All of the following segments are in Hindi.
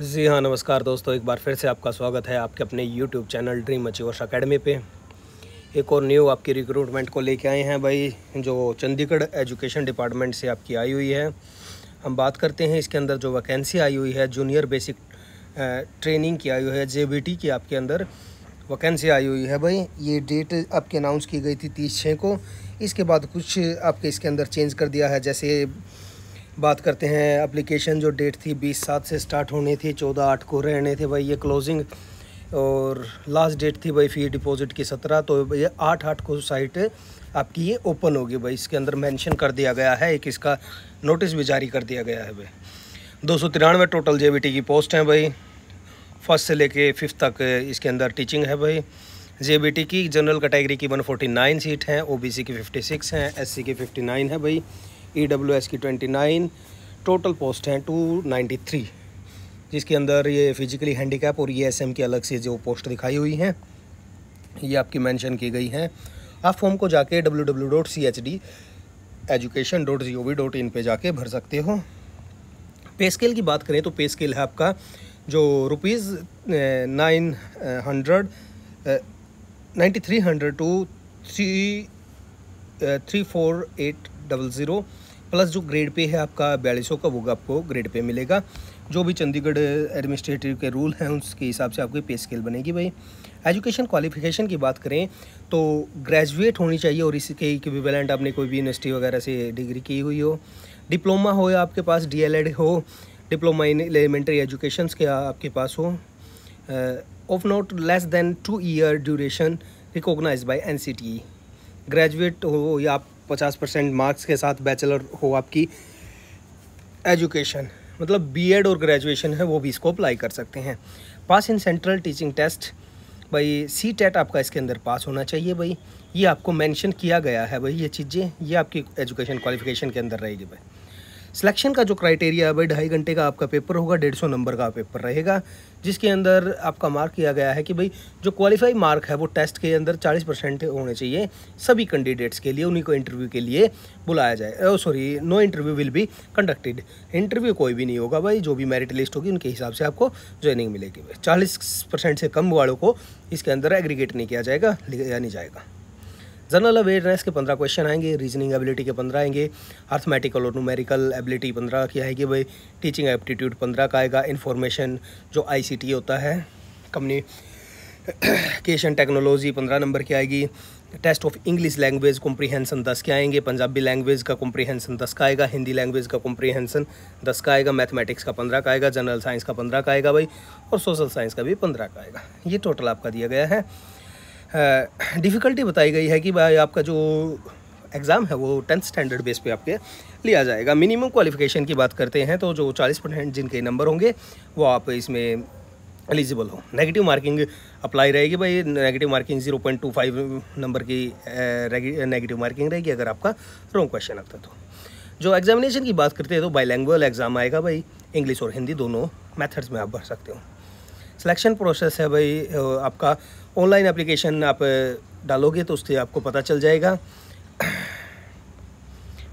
जी हाँ नमस्कार दोस्तों एक बार फिर से आपका स्वागत है आपके अपने YouTube channel dream achievers academy पे एक और न्यू आपकी रिक्रूटमेंट को लेके आए हैं भाई जो चंडीगढ़ एजुकेशन डिपार्टमेंट से आपकी आई हुई है हम बात करते हैं इसके अंदर जो वैकेंसी आई हुई है जूनियर बेसिक ट्रेनिंग की आई हुई है जे की आपके अंदर वैकेंसी आई हुई है भाई ये डेट आपकी अनाउंस की गई थी तीस छः को इसके बाद कुछ आपके इसके अंदर चेंज कर दिया है जैसे बात करते हैं अप्लीकेशन जो डेट थी बीस सात से स्टार्ट होनी थी चौदह आठ को रहने थे भाई ये क्लोजिंग और लास्ट डेट थी भाई फी डिपॉजिट की सत्रह तो ये आठ आठ को साइट आपकी ये ओपन होगी भाई इसके अंदर मेंशन कर दिया गया है एक इसका नोटिस भी जारी कर दिया गया है भाई दो सौ तिरानवे टोटल जे की पोस्ट हैं भाई फर्स्ट से लेके फिफ्थ तक इसके अंदर टीचिंग है भाई जे की जनरल कैटेगरी की वन सीट हैं ओ की फिफ्टी हैं एस की फिफ्टी है भाई ई डब्ल्यू एस की ट्वेंटी नाइन टोटल पोस्ट हैं टू नाइन्टी थ्री जिसके अंदर ये फिजिकली हैंडीकैप और ई एस एम की अलग से जो पोस्ट दिखाई हुई हैं ये आपकी मेंशन की गई हैं आप फॉर्म को जाके W W dot C H D education dot G O V dot in पर जाके भर सकते हो पे स्केल की बात करें तो पे स्केल है आपका जो rupees nine hundred ninety three hundred two three three four eight double zero plus जो ग्रेड पे है आपका बयालीस सौ का वो आपको ग्रेड पे मिलेगा जो भी चंडीगढ़ एडमिनिस्ट्रेटिव के रूल हैं उसके हिसाब से आपकी पे स्केल बनेगी भाई एजुकेशन क्वालिफिकेशन की बात करें तो ग्रेजुएट होनी चाहिए और इसके इक्विवेलेंट आपने कोई भी यूनिवर्सिटी वगैरह से डिग्री की हुई हो डिप्लोमा हो या आपके पास डी हो डिप्लोमा इन एलिमेंट्री एजुकेशन के आपके पास हो of not less than two year duration recognise by an graduate हो या आप पचास परसेंट मार्क्स के साथ बैचलर हो आपकी एजुकेशन मतलब बीएड और ग्रेजुएशन है वो भी इसको अप्लाई कर सकते हैं pass in central teaching test भाई सी टेट e आपका इसके अंदर पास होना चाहिए भाई ये आपको मेंशन किया गया है भाई ये चीज़ें ये आपकी एजुकेशन क्वालिफिकेशन के अंदर रहेगी भाई सिलेक्शन का जो क्राइटेरिया है भाई ढाई घंटे का आपका पेपर होगा डेढ़ सौ नंबर का पेपर रहेगा जिसके अंदर आपका मार्क किया गया है कि भाई जो क्वालिफाई मार्क है वो टेस्ट के अंदर चालीस परसेंट होने चाहिए सभी कैंडिडेट्स के लिए उन्हीं को इंटरव्यू के लिए बुलाया जाए sorry no interview will be conducted interview कोई भी नहीं होगा भाई जो भी मेरिट लिस्ट होगी उनके हिसाब से आपको ज्वाइनिंग मिलेगी चालीस परसेंट से कम वालों को इसके अंदर एग्रीगेट नहीं किया जाएगा लिया नहीं जाएगा जनरल अवेयरनेस के पंद्रह क्वेश्चन आएंगे रीजनिंग एबिलिटी के पंद्रह आएंगे अर्थमेटिकल और न्यूमेरिकल एबिलिटी पंद्रह की आएगी भाई टीचिंग एप्टीट्यूड पंद्रह का आएगा इन्फॉर्मेशन जो आई होता है कम्युनिकेशन टेक्नोलॉजी पंद्रह नंबर की आएगी test of English language comprehension दस के आएंगे पंजाबी लैंग्वेज का कॉम्प्रीहेंसन दस का आएगा हिंदी लैंग्वेज का कॉम्प्रीहेंसन दस का आएगा मैथमेटिक्स का पंद्रह का आएगा जनरल साइंस का पंद्रह का आएगा भाई और सोशल साइंस का भी पंद्रह का आएगा ये टोटल आपका दिया गया है डिफ़िकल्टी बताई गई है कि भाई आपका जो एग्ज़ाम है वो टेंथ स्टैंडर्ड बेस पे आपके लिया जाएगा मिनिमम क्वालिफिकेशन की बात करते हैं तो जो चालीस परसेंट जिनके नंबर होंगे वो आप इसमें एलिजिबल हो नेगेटिव मार्किंग अप्लाई रहेगी भाई negative marking zero point two five number की नेगेटिव मार्किंग रहेगी अगर आपका रॉन्ग क्वेश्चन आता तो जो एग्जामिनेशन की बात करते हैं तो बाईलैंग्वेज एग्ज़ाम आएगा भाई इंग्लिश और हिंदी दोनों मेथड्स में आप भर सकते हो सिलेक्शन प्रोसेस है भाई आपका ऑनलाइन एप्लीकेशन आप डालोगे तो उससे आपको पता चल जाएगा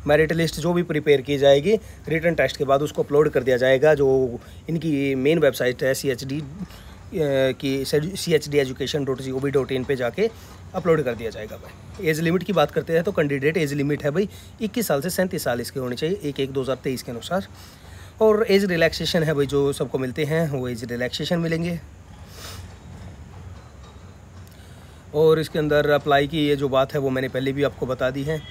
मेरिट लिस्ट जो भी प्रिपेयर की जाएगी रिटर्न टेस्ट के बाद उसको अपलोड कर दिया जाएगा जो इनकी मेन वेबसाइट है सी एच डी की C H D education dot G O V dot in पर जाके अपलोड कर दिया जाएगा भाई एज लिमिट की बात करते हैं तो कैंडिडेट एज लिमिट है भाई इक्कीस साल से सैंतीस साल इसके होने चाहिए एक एक दो हज़ार तेईस के अनुसार और एज रिलैक्सेशन है भाई जो सबको मिलते हैं वो एज रिलैक्सेशन मिलेंगे और इसके अंदर अप्लाई की ये जो बात है वो मैंने पहले भी आपको बता दी है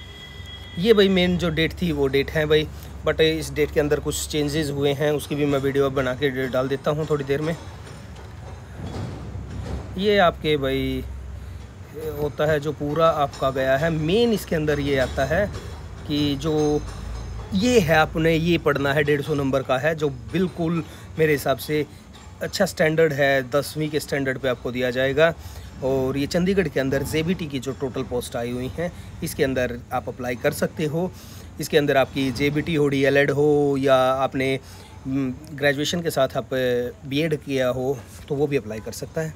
ये भाई मेन जो डेट थी वो डेट है भाई बट इस डेट के अंदर कुछ चेंजेस हुए हैं उसकी भी मैं वीडियो बना के डाल देता हूँ थोड़ी देर में ये आपके भाई होता है जो पूरा आपका गया है मेन इसके अंदर ये आता है कि जो ये है आपने ये पढ़ना है डेढ़ सौ नंबर का है जो बिल्कुल मेरे हिसाब से अच्छा स्टैंडर्ड है दसवीं के स्टैंडर्ड पे आपको दिया जाएगा और ये चंडीगढ़ के अंदर जे की जो टोटल पोस्ट आई हुई हैं इसके अंदर आप अप्लाई कर सकते हो इसके अंदर आपकी जे हो डी हो या आपने ग्रेजुएशन के साथ आप बी किया हो तो वो भी अप्लाई कर सकता है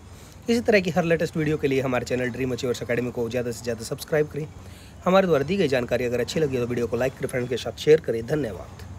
इसी तरह की हर लेटेस्ट वीडियो के लिए हमारे चैनल ड्रीम अचीवर्स अकेडमी को ज़्यादा से ज़्यादा सब्सक्राइब करें हमारे द्वारा दी गई जानकारी अगर अच्छी लगी तो वीडियो को लाइक करें फ्रेंड के साथ शेयर करें धन्यवाद